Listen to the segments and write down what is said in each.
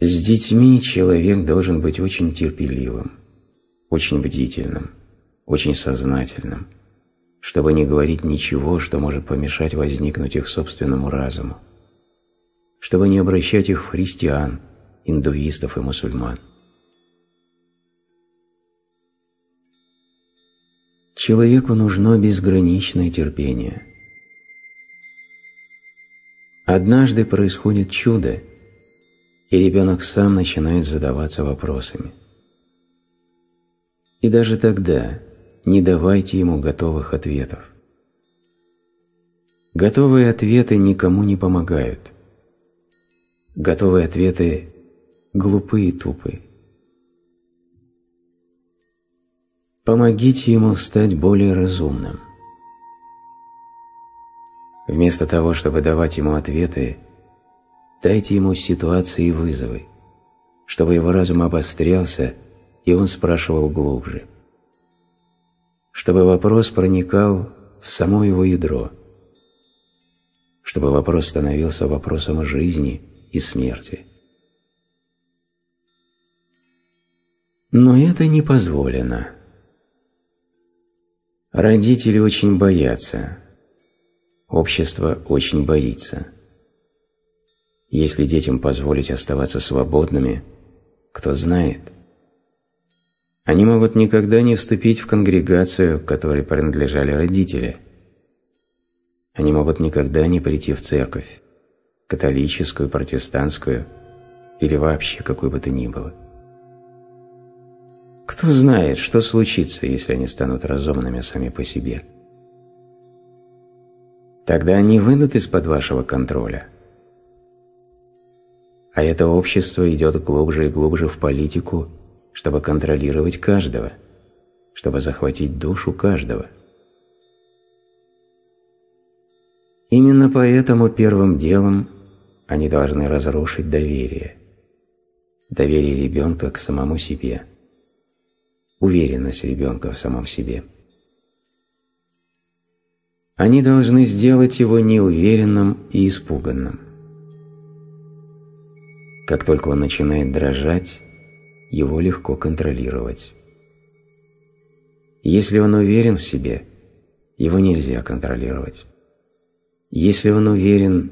С детьми человек должен быть очень терпеливым, очень бдительным, очень сознательным, чтобы не говорить ничего, что может помешать возникнуть их собственному разуму, чтобы не обращать их в христиан, индуистов и мусульман. Человеку нужно безграничное терпение. Однажды происходит чудо – и ребенок сам начинает задаваться вопросами. И даже тогда не давайте ему готовых ответов. Готовые ответы никому не помогают. Готовые ответы глупые и тупы. Помогите ему стать более разумным. Вместо того, чтобы давать ему ответы – Дайте ему ситуации и вызовы, чтобы его разум обострялся, и он спрашивал глубже. Чтобы вопрос проникал в само его ядро. Чтобы вопрос становился вопросом жизни и смерти. Но это не позволено. Родители очень боятся. Общество очень боится. Если детям позволить оставаться свободными, кто знает. Они могут никогда не вступить в конгрегацию, которой принадлежали родители. Они могут никогда не прийти в церковь, католическую, протестантскую или вообще какую бы то ни было. Кто знает, что случится, если они станут разумными сами по себе. Тогда они выйдут из-под вашего контроля – а это общество идет глубже и глубже в политику, чтобы контролировать каждого, чтобы захватить душу каждого. Именно поэтому первым делом они должны разрушить доверие. Доверие ребенка к самому себе. Уверенность ребенка в самом себе. Они должны сделать его неуверенным и испуганным. Как только он начинает дрожать, его легко контролировать. Если он уверен в себе, его нельзя контролировать. Если он уверен,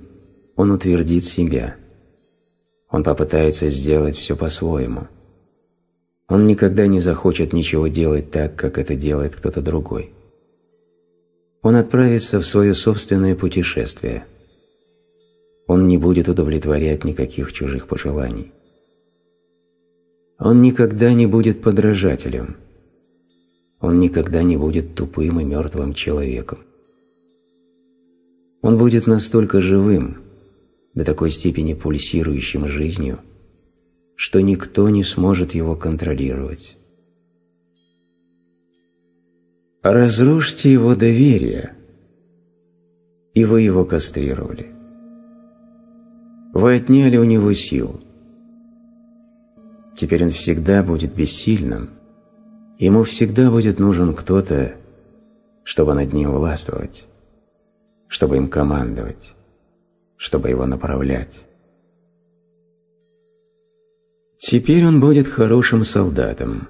он утвердит себя. Он попытается сделать все по-своему. Он никогда не захочет ничего делать так, как это делает кто-то другой. Он отправится в свое собственное путешествие – он не будет удовлетворять никаких чужих пожеланий. Он никогда не будет подражателем. Он никогда не будет тупым и мертвым человеком. Он будет настолько живым, до такой степени пульсирующим жизнью, что никто не сможет его контролировать. Разрушьте его доверие, и вы его кастрировали. Вы отняли у него сил. Теперь он всегда будет бессильным. Ему всегда будет нужен кто-то, чтобы над ним властвовать, чтобы им командовать, чтобы его направлять. Теперь он будет хорошим солдатом,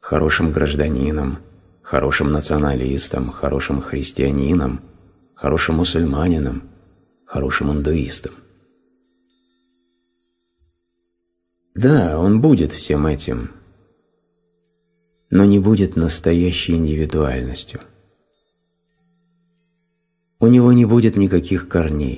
хорошим гражданином, хорошим националистом, хорошим христианином, хорошим мусульманином, хорошим индуистом. Да, он будет всем этим, но не будет настоящей индивидуальностью. У него не будет никаких корней.